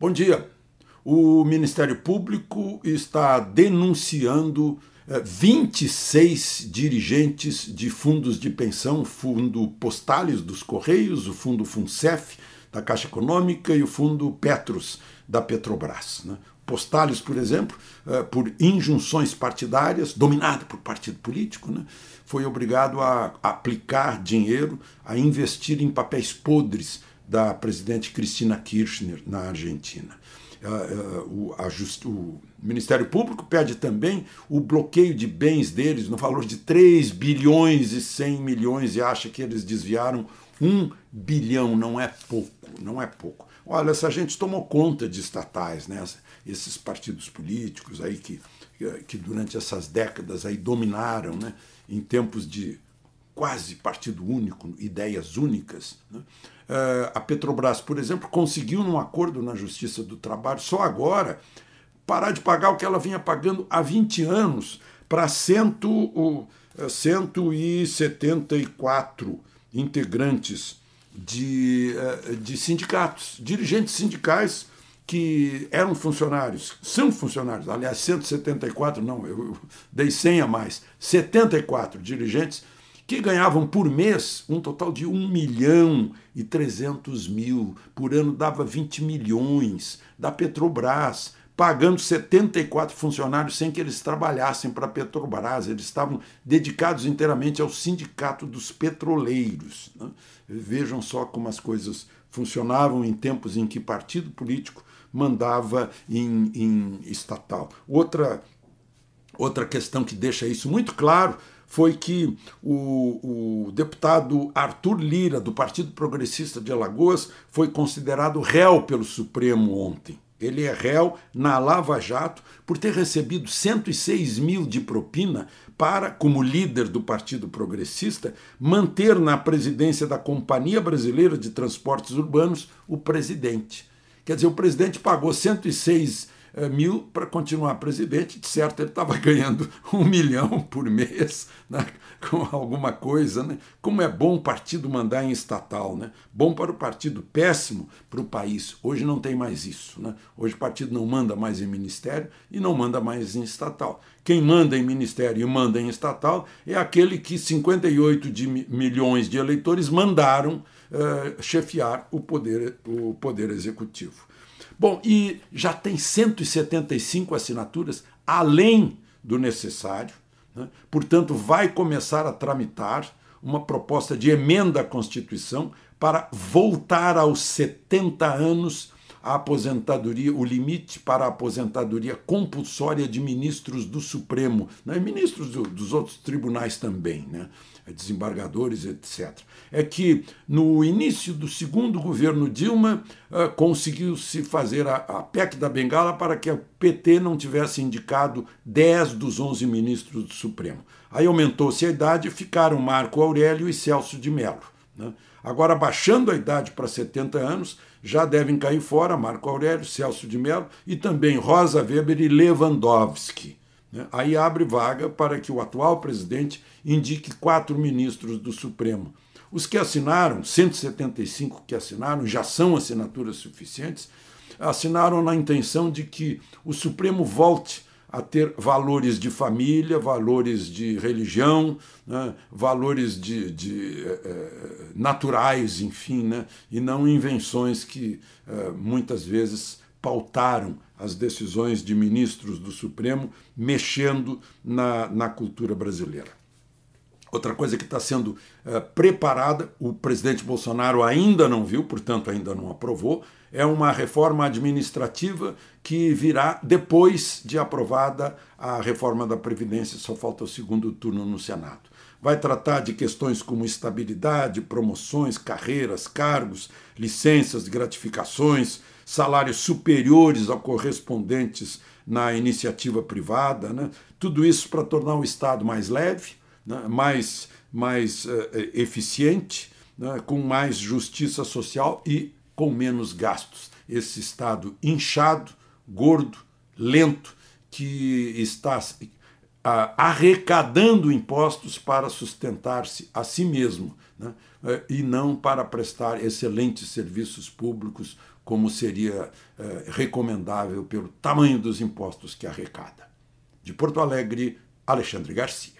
Bom dia. O Ministério Público está denunciando 26 eh, dirigentes de fundos de pensão, fundo Postales dos Correios, o fundo FUNCEF da Caixa Econômica e o fundo Petros da Petrobras. Né? Postales, por exemplo, eh, por injunções partidárias, dominado por partido político, né? foi obrigado a aplicar dinheiro, a investir em papéis podres da presidente Cristina Kirchner na Argentina. Ah, ah, o, o, Ministério Público pede também o bloqueio de bens deles no valor de 3 bilhões e 100 milhões e acha que eles desviaram 1 bilhão. Não é pouco, não é pouco. Olha, essa gente tomou conta de estatais, né? esses partidos políticos aí que, eh, que durante essas décadas aí dominaram né? em tempos de quase partido único, ideias únicas. Né? Ah, a Petrobras, por exemplo, conseguiu, num acordo na Justiça do Trabalho, só agora, parar de pagar o que ela vinha pagando há 20 anos para cento, 174 eh, integrantes de, eh, de sindicatos, dirigentes sindicais que eram funcionários, são funcionários, aliás, 174, não, eu dei 100 a mais, 74 dirigentes que ganhavam por mês um total de 1 milhão e 300 mil, por ano dava 20 milhões, da Petrobras, pagando 74 funcionários sem que eles trabalhassem para a Petrobras, eles estavam dedicados inteiramente ao sindicato dos petroleiros. Né? Vejam só como as coisas funcionavam em tempos em que partido político mandava em, em estatal. Outra, outra questão que deixa isso muito claro foi que o, o deputado Arthur Lira, do Partido Progressista de Alagoas, foi considerado réu pelo Supremo ontem. Ele é réu na Lava Jato por ter recebido 106 mil de propina para, como líder do Partido Progressista, manter na presidência da Companhia Brasileira de Transportes Urbanos o presidente. Quer dizer, o presidente pagou 106 eh, mil para continuar presidente. De certo, ele estava ganhando um milhão por mês, né? com alguma coisa. Né? Como é bom o partido mandar em estatal. Né? Bom para o partido, péssimo para o país. Hoje não tem mais isso. Né? Hoje o partido não manda mais em ministério e não manda mais em estatal. Quem manda em ministério e manda em estatal é aquele que 58 de milhões de eleitores mandaram uh, chefiar o poder, o poder executivo. Bom, e já tem 175 assinaturas, além do necessário, né? portanto, vai começar a tramitar uma proposta de emenda à Constituição para voltar aos 70 anos a aposentadoria, o limite para a aposentadoria compulsória de ministros do Supremo, né, ministros do, dos outros tribunais também, né, é desembargadores, etc. É que no início do segundo governo Dilma uh, conseguiu-se fazer a, a PEC da Bengala para que o PT não tivesse indicado 10 dos 11 ministros do Supremo. Aí aumentou-se a idade e ficaram Marco Aurélio e Celso de Mello. Né? Agora, baixando a idade para 70 anos, já devem cair fora Marco Aurélio, Celso de Mello e também Rosa Weber e Lewandowski. Né? Aí abre vaga para que o atual presidente indique quatro ministros do Supremo. Os que assinaram, 175 que assinaram, já são assinaturas suficientes, assinaram na intenção de que o Supremo volte a ter valores de família, valores de religião, né, valores de, de eh, eh, naturais, enfim, né, e não invenções que eh, muitas vezes pautaram as decisões de ministros do Supremo, mexendo na, na cultura brasileira. Outra coisa que está sendo eh, preparada, o presidente Bolsonaro ainda não viu, portanto ainda não aprovou, é uma reforma administrativa que virá depois de aprovada a reforma da Previdência, só falta o segundo turno no Senado. Vai tratar de questões como estabilidade, promoções, carreiras, cargos, licenças, gratificações, salários superiores ao correspondentes na iniciativa privada, né? tudo isso para tornar o Estado mais leve né, mais, mais uh, eficiente, né, com mais justiça social e com menos gastos. Esse Estado inchado, gordo, lento, que está uh, arrecadando impostos para sustentar-se a si mesmo né, uh, e não para prestar excelentes serviços públicos, como seria recomendável pelo tamanho dos impostos que arrecada. De Porto Alegre, Alexandre Garcia.